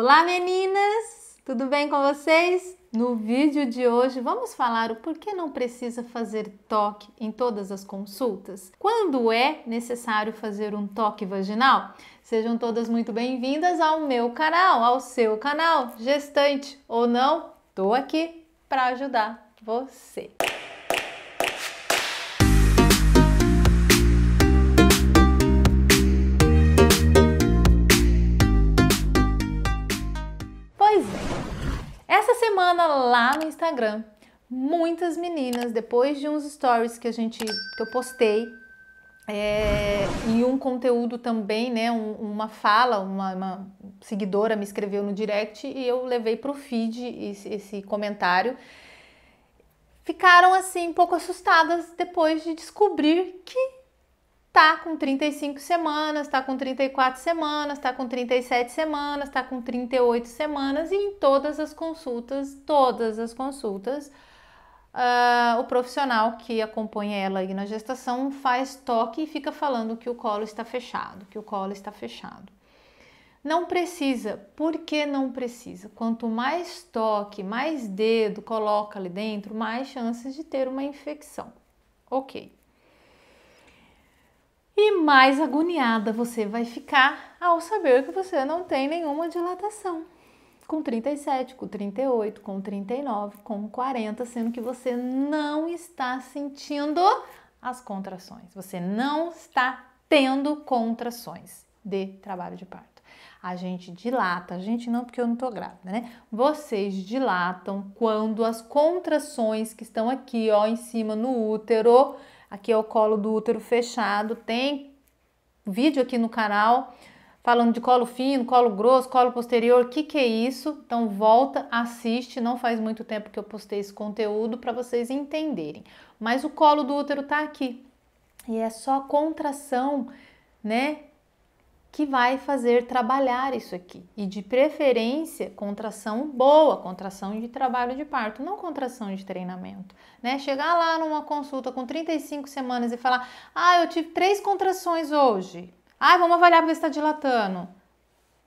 Olá meninas, tudo bem com vocês? No vídeo de hoje vamos falar o porquê não precisa fazer toque em todas as consultas. Quando é necessário fazer um toque vaginal? Sejam todas muito bem-vindas ao meu canal, ao seu canal, gestante ou não, tô aqui para ajudar você. lá no Instagram, muitas meninas, depois de uns stories que a gente que eu postei, é, e um conteúdo também, né? Um, uma fala, uma, uma, seguidora me escreveu no direct e eu levei para o feed esse, esse, comentário. Ficaram assim um pouco assustadas depois de descobrir que tá com 35 semanas, tá com 34 semanas, tá com 37 semanas, tá com 38 semanas e em todas as consultas, todas as consultas, uh, o profissional que acompanha ela aí na gestação faz toque e fica falando que o colo está fechado, que o colo está fechado. Não precisa. Por que não precisa? Quanto mais toque, mais dedo coloca ali dentro, mais chances de ter uma infecção. Ok e mais agoniada você vai ficar ao saber que você não tem nenhuma dilatação. Com 37, com 38, com 39, com 40, sendo que você não está sentindo as contrações. Você não está tendo contrações de trabalho de parto. A gente dilata, a gente não, porque eu não estou grávida, né? Vocês dilatam quando as contrações que estão aqui, ó, em cima no útero, Aqui é o colo do útero fechado. Tem vídeo aqui no canal falando de colo fino, colo grosso, colo posterior, o que, que é isso? Então volta, assiste, não faz muito tempo que eu postei esse conteúdo para vocês entenderem. Mas o colo do útero está aqui e é só contração, né? que vai fazer trabalhar isso aqui. E de preferência, contração boa, contração de trabalho de parto, não contração de treinamento. Né? Chegar lá numa consulta com 35 semanas e falar: ah, eu tive três contrações hoje. Ah, vamos avaliar para ver se está dilatando.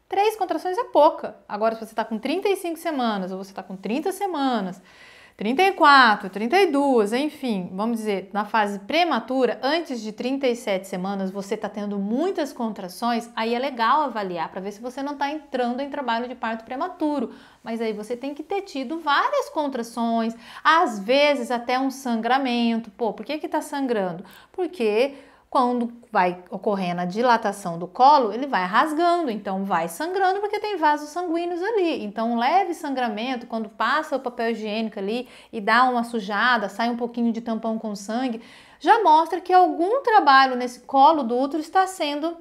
Três contrações é pouca. Agora, se você está com 35 semanas ou você está com 30 semanas 34, 32, enfim, vamos dizer, na fase prematura, antes de 37 semanas, você está tendo muitas contrações, aí é legal avaliar para ver se você não está entrando em trabalho de parto prematuro. Mas aí você tem que ter tido várias contrações, às vezes até um sangramento. Pô, por que está sangrando? Porque quando vai ocorrendo a dilatação do colo, ele vai rasgando, então vai sangrando porque tem vasos sanguíneos ali. Então, um leve sangramento, quando passa o papel higiênico ali e dá uma sujada, sai um pouquinho de tampão com sangue, já mostra que algum trabalho nesse colo do útero está sendo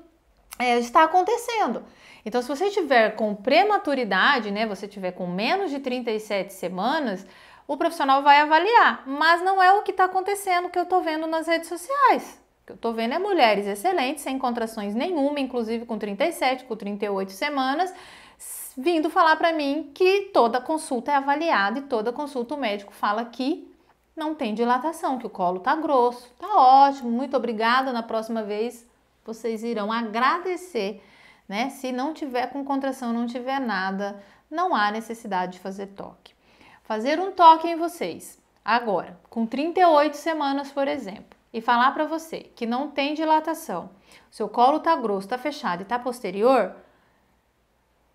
é, está acontecendo. Então, se você tiver com prematuridade, né, você tiver com menos de 37 semanas, o profissional vai avaliar, mas não é o que está acontecendo que eu estou vendo nas redes sociais. O que eu estou vendo é mulheres excelentes, sem contrações nenhuma, inclusive com 37, com 38 semanas, vindo falar para mim que toda consulta é avaliada e toda consulta o médico fala que não tem dilatação, que o colo tá grosso. Tá ótimo, muito obrigada. Na próxima vez vocês irão agradecer, né? Se não tiver com contração, não tiver nada, não há necessidade de fazer toque. Fazer um toque em vocês agora, com 38 semanas, por exemplo e falar para você que não tem dilatação, seu colo tá grosso, tá fechado e tá posterior,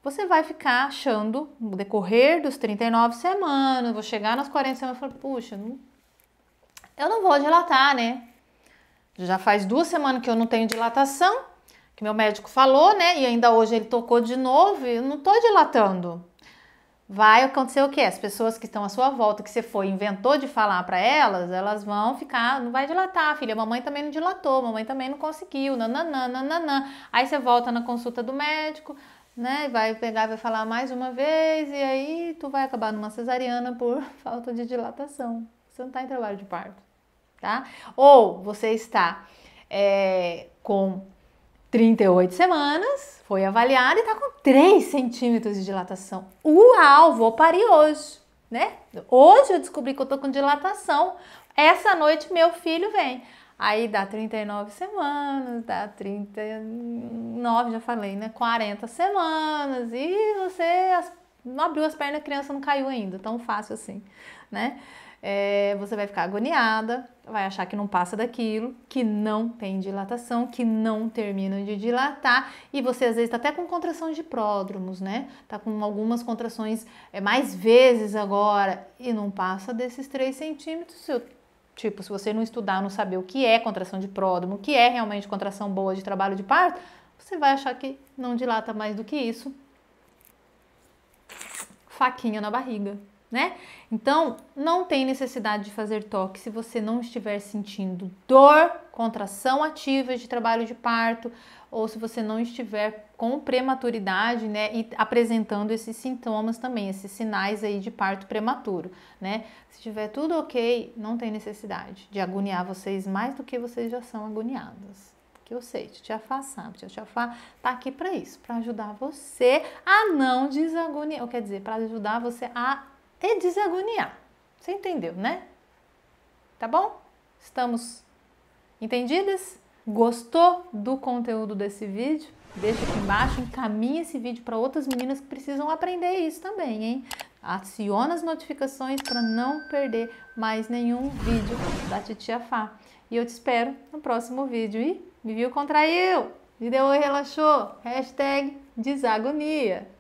você vai ficar achando, no decorrer dos 39 semanas, vou chegar nas 40 semanas e falar, puxa, não... eu não vou dilatar, né? Já faz duas semanas que eu não tenho dilatação, que meu médico falou, né? E ainda hoje ele tocou de novo, eu não tô dilatando vai acontecer o quê? As pessoas que estão à sua volta, que você foi, inventou de falar para elas, elas vão ficar, não vai dilatar, filha, mamãe também não dilatou, mamãe também não conseguiu, nananã, nananã. Aí você volta na consulta do médico, né, vai pegar e vai falar mais uma vez, e aí tu vai acabar numa cesariana por falta de dilatação. Você não está em trabalho de parto, tá? Ou você está é, com 38 semanas, foi avaliada e está com 3 centímetros de dilatação. Uau, vou parir hoje, né? Hoje eu descobri que eu tô com dilatação. Essa noite meu filho vem. Aí dá 39 semanas, dá 39, já falei, né? 40 semanas e você não abriu as pernas, a criança não caiu ainda, tão fácil assim, né? é, você vai ficar agoniada, vai achar que não passa daquilo, que não tem dilatação, que não termina de dilatar e você às vezes está até com contração de pródromos, né? Tá com algumas contrações é, mais vezes agora e não passa desses 3 centímetros. tipo, se você não estudar, não saber o que é contração de pródromo, o que é realmente contração boa de trabalho de parto, você vai achar que não dilata mais do que isso. Faquinha na barriga né? Então, não tem necessidade de fazer toque se você não estiver sentindo dor, contração ativa de trabalho de parto, ou se você não estiver com prematuridade, né, e apresentando esses sintomas também, esses sinais aí de parto prematuro, né? Se tiver tudo OK, não tem necessidade de agoniar vocês mais do que vocês já são agoniados. que eu sei, te Fá sabe, afastar tá aqui para isso, para ajudar você a não desagoniar, ou quer dizer, para ajudar você a e desagoniar. Você entendeu, né? Tá bom? Estamos entendidas? Gostou do conteúdo desse vídeo? Deixa aqui embaixo, encaminha esse vídeo para outras meninas que precisam aprender isso também, hein? Aciona as notificações para não perder mais nenhum vídeo da Titia Fá. E eu te espero no próximo vídeo. E me viu contraiu, me deu oi, relaxou. Hashtag desagonia.